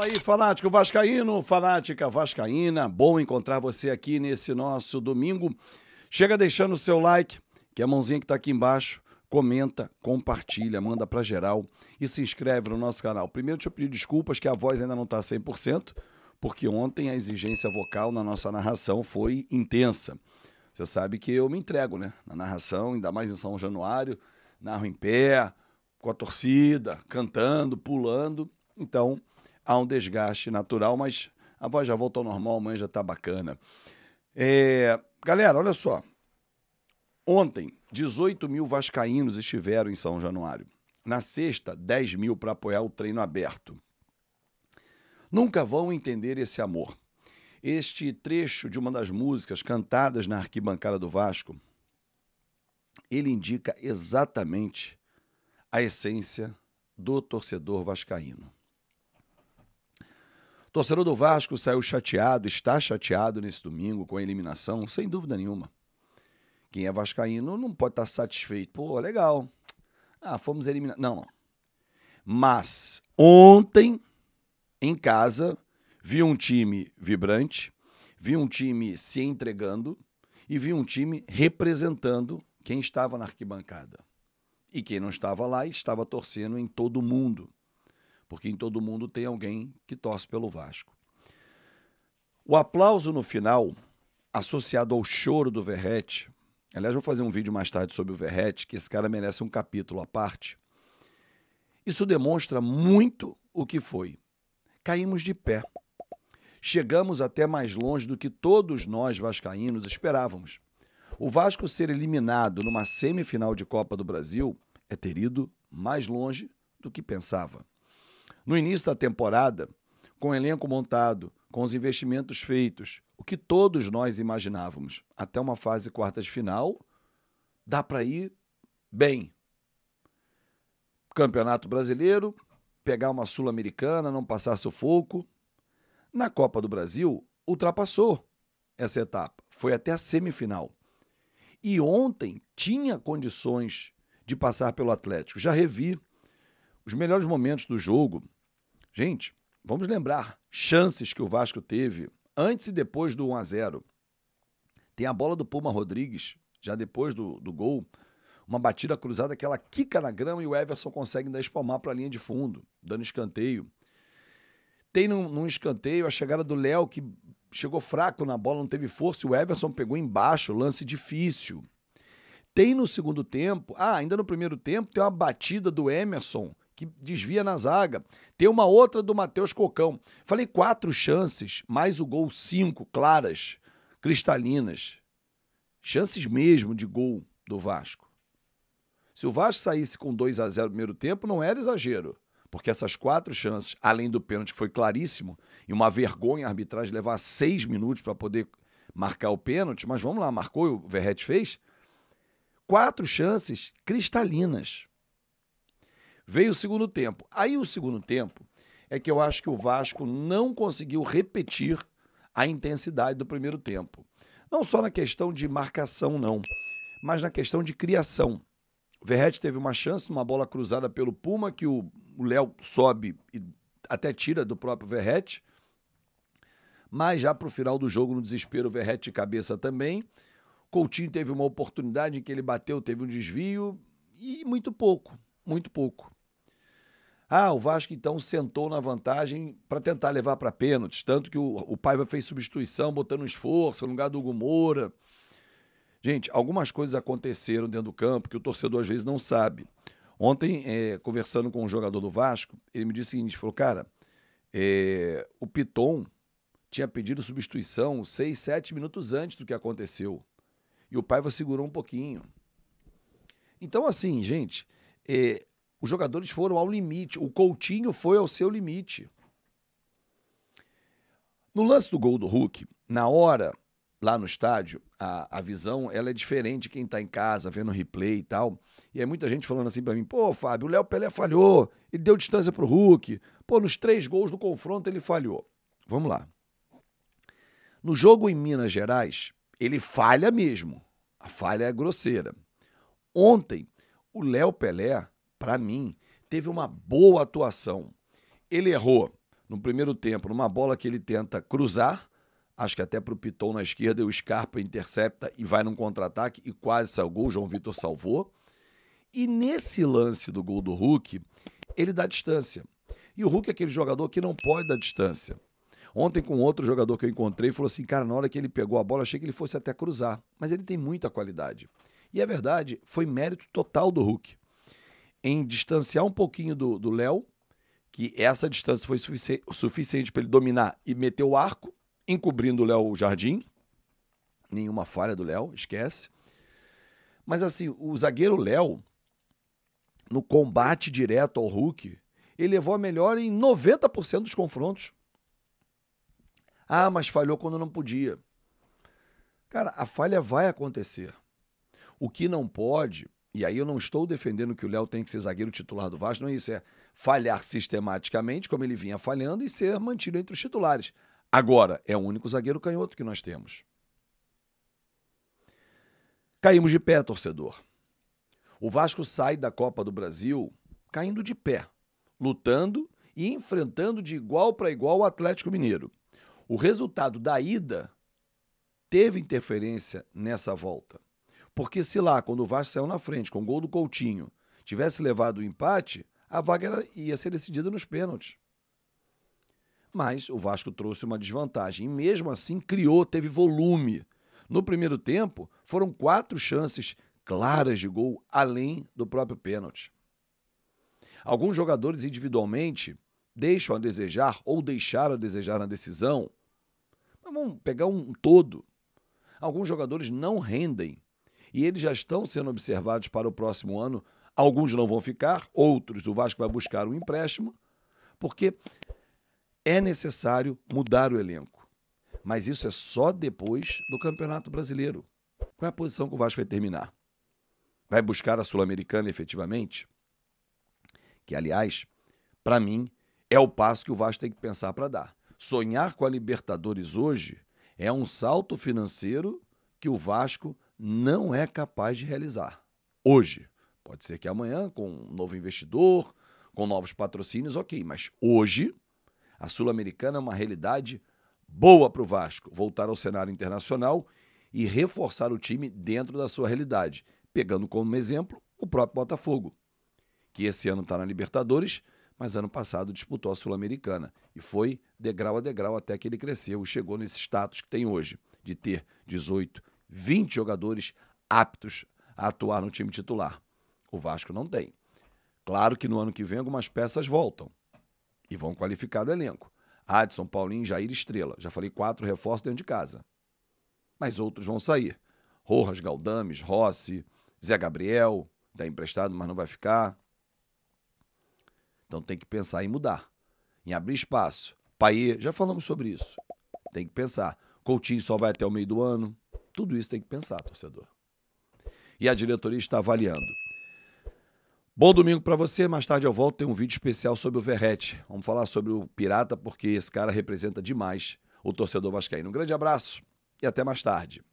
Fala aí, fanático vascaíno, fanática vascaína. Bom encontrar você aqui nesse nosso domingo. Chega deixando o seu like, que é a mãozinha que está aqui embaixo. Comenta, compartilha, manda para geral e se inscreve no nosso canal. Primeiro, deixa eu pedir desculpas que a voz ainda não está 100%, porque ontem a exigência vocal na nossa narração foi intensa. Você sabe que eu me entrego, né? Na narração, ainda mais em São Januário, narro em pé, com a torcida, cantando, pulando. Então, há um desgaste natural, mas a voz já volta ao normal, amanhã já está bacana. É, galera, olha só. Ontem, 18 mil vascaínos estiveram em São Januário. Na sexta, 10 mil para apoiar o treino aberto. Nunca vão entender esse amor. Este trecho de uma das músicas cantadas na arquibancada do Vasco, ele indica exatamente a essência do torcedor vascaíno. Torcedor do Vasco saiu chateado, está chateado nesse domingo com a eliminação, sem dúvida nenhuma. Quem é vascaíno não pode estar satisfeito. Pô, legal. Ah, fomos eliminados. Não. Mas ontem, em casa, vi um time vibrante, vi um time se entregando e vi um time representando quem estava na arquibancada. E quem não estava lá estava torcendo em todo mundo porque em todo mundo tem alguém que torce pelo Vasco. O aplauso no final, associado ao choro do Verrete, aliás, vou fazer um vídeo mais tarde sobre o Verrete, que esse cara merece um capítulo à parte. Isso demonstra muito o que foi. Caímos de pé. Chegamos até mais longe do que todos nós vascaínos esperávamos. O Vasco ser eliminado numa semifinal de Copa do Brasil é ter ido mais longe do que pensava. No início da temporada, com o elenco montado, com os investimentos feitos, o que todos nós imaginávamos, até uma fase quartas de final, dá para ir bem. Campeonato Brasileiro, pegar uma Sul-Americana, não passar sufoco. Na Copa do Brasil, ultrapassou essa etapa, foi até a semifinal. E ontem tinha condições de passar pelo Atlético, já revi os melhores momentos do jogo. Gente, vamos lembrar chances que o Vasco teve antes e depois do 1 a 0. Tem a bola do Puma Rodrigues, já depois do, do gol, uma batida cruzada que ela quica na grama e o Everson consegue ainda espalmar para a linha de fundo, dando escanteio. Tem num, num escanteio a chegada do Léo, que chegou fraco na bola, não teve força, e o Everson pegou embaixo, lance difícil. Tem no segundo tempo, ah, ainda no primeiro tempo, tem uma batida do Emerson, que desvia na zaga. Tem uma outra do Matheus Cocão. Falei quatro chances, mais o gol cinco, claras, cristalinas. Chances mesmo de gol do Vasco. Se o Vasco saísse com 2 a 0 no primeiro tempo, não era exagero. Porque essas quatro chances, além do pênalti que foi claríssimo, e uma vergonha a arbitragem levar seis minutos para poder marcar o pênalti, mas vamos lá, marcou e o Verrete fez. Quatro chances cristalinas. Veio o segundo tempo. Aí o segundo tempo é que eu acho que o Vasco não conseguiu repetir a intensidade do primeiro tempo. Não só na questão de marcação, não, mas na questão de criação. O Verrete teve uma chance, uma bola cruzada pelo Puma, que o Léo sobe e até tira do próprio Verrete. Mas já para o final do jogo, no desespero, o Verrete de cabeça também. Coutinho teve uma oportunidade em que ele bateu, teve um desvio e muito pouco, muito pouco. Ah, o Vasco então sentou na vantagem para tentar levar para pênaltis, tanto que o, o Paiva fez substituição, botando esforço no lugar do Hugo Moura. Gente, algumas coisas aconteceram dentro do campo que o torcedor às vezes não sabe. Ontem, é, conversando com um jogador do Vasco, ele me disse o seguinte: falou, cara, é, o Piton tinha pedido substituição seis, sete minutos antes do que aconteceu. E o Paiva segurou um pouquinho. Então, assim, gente, é, os jogadores foram ao limite. O Coutinho foi ao seu limite. No lance do gol do Hulk, na hora, lá no estádio, a, a visão ela é diferente de quem está em casa, vendo replay e tal. E é muita gente falando assim para mim: pô, Fábio, o Léo Pelé falhou, ele deu distância para o Hulk. Pô, nos três gols do confronto ele falhou. Vamos lá. No jogo em Minas Gerais, ele falha mesmo. A falha é grosseira. Ontem, o Léo Pelé para mim, teve uma boa atuação. Ele errou no primeiro tempo, numa bola que ele tenta cruzar, acho que até para o Piton na esquerda, e o Scarpa intercepta e vai num contra-ataque e quase saiu gol, o João Vitor salvou. E nesse lance do gol do Hulk, ele dá distância. E o Hulk é aquele jogador que não pode dar distância. Ontem, com outro jogador que eu encontrei, falou assim: cara, na hora que ele pegou a bola, achei que ele fosse até cruzar. Mas ele tem muita qualidade. E é verdade, foi mérito total do Hulk em distanciar um pouquinho do Léo, que essa distância foi sufici suficiente para ele dominar e meter o arco, encobrindo o Léo Jardim. Nenhuma falha do Léo, esquece. Mas assim, o zagueiro Léo, no combate direto ao Hulk, ele levou a melhor em 90% dos confrontos. Ah, mas falhou quando não podia. Cara, a falha vai acontecer. O que não pode e aí eu não estou defendendo que o Léo tem que ser zagueiro titular do Vasco, não é isso. É falhar sistematicamente, como ele vinha falhando, e ser mantido entre os titulares. Agora, é o único zagueiro canhoto que nós temos. Caímos de pé, torcedor. O Vasco sai da Copa do Brasil caindo de pé, lutando e enfrentando de igual para igual o Atlético Mineiro. O resultado da ida teve interferência nessa volta. Porque se lá, quando o Vasco saiu na frente, com o gol do Coutinho, tivesse levado o empate, a vaga era, ia ser decidida nos pênaltis. Mas o Vasco trouxe uma desvantagem e mesmo assim criou, teve volume. No primeiro tempo, foram quatro chances claras de gol além do próprio pênalti. Alguns jogadores individualmente deixam a desejar ou deixaram a desejar na decisão. Mas vamos pegar um todo. Alguns jogadores não rendem e eles já estão sendo observados para o próximo ano. Alguns não vão ficar, outros o Vasco vai buscar um empréstimo, porque é necessário mudar o elenco. Mas isso é só depois do Campeonato Brasileiro. Qual é a posição que o Vasco vai terminar? Vai buscar a Sul-Americana efetivamente? Que, aliás, para mim, é o passo que o Vasco tem que pensar para dar. Sonhar com a Libertadores hoje é um salto financeiro que o Vasco não é capaz de realizar hoje. Pode ser que amanhã, com um novo investidor, com novos patrocínios, ok, mas hoje a Sul-Americana é uma realidade boa para o Vasco voltar ao cenário internacional e reforçar o time dentro da sua realidade, pegando como exemplo o próprio Botafogo, que esse ano está na Libertadores, mas ano passado disputou a Sul-Americana e foi degrau a degrau até que ele cresceu e chegou nesse status que tem hoje, de ter 18, 20 jogadores aptos a atuar no time titular. O Vasco não tem. Claro que no ano que vem algumas peças voltam e vão qualificar do elenco. Adson, Paulinho, Jair Estrela. Já falei quatro reforços dentro de casa. Mas outros vão sair. Rojas, Galdames, Rossi, Zé Gabriel, está emprestado, mas não vai ficar. Então tem que pensar em mudar, em abrir espaço. Paê, já falamos sobre isso. Tem que pensar. Coutinho só vai até o meio do ano. Tudo isso tem que pensar, torcedor. E a diretoria está avaliando. Bom domingo para você. Mais tarde eu volto. Tem um vídeo especial sobre o Verrete. Vamos falar sobre o Pirata, porque esse cara representa demais o torcedor vascaíno. Um grande abraço e até mais tarde.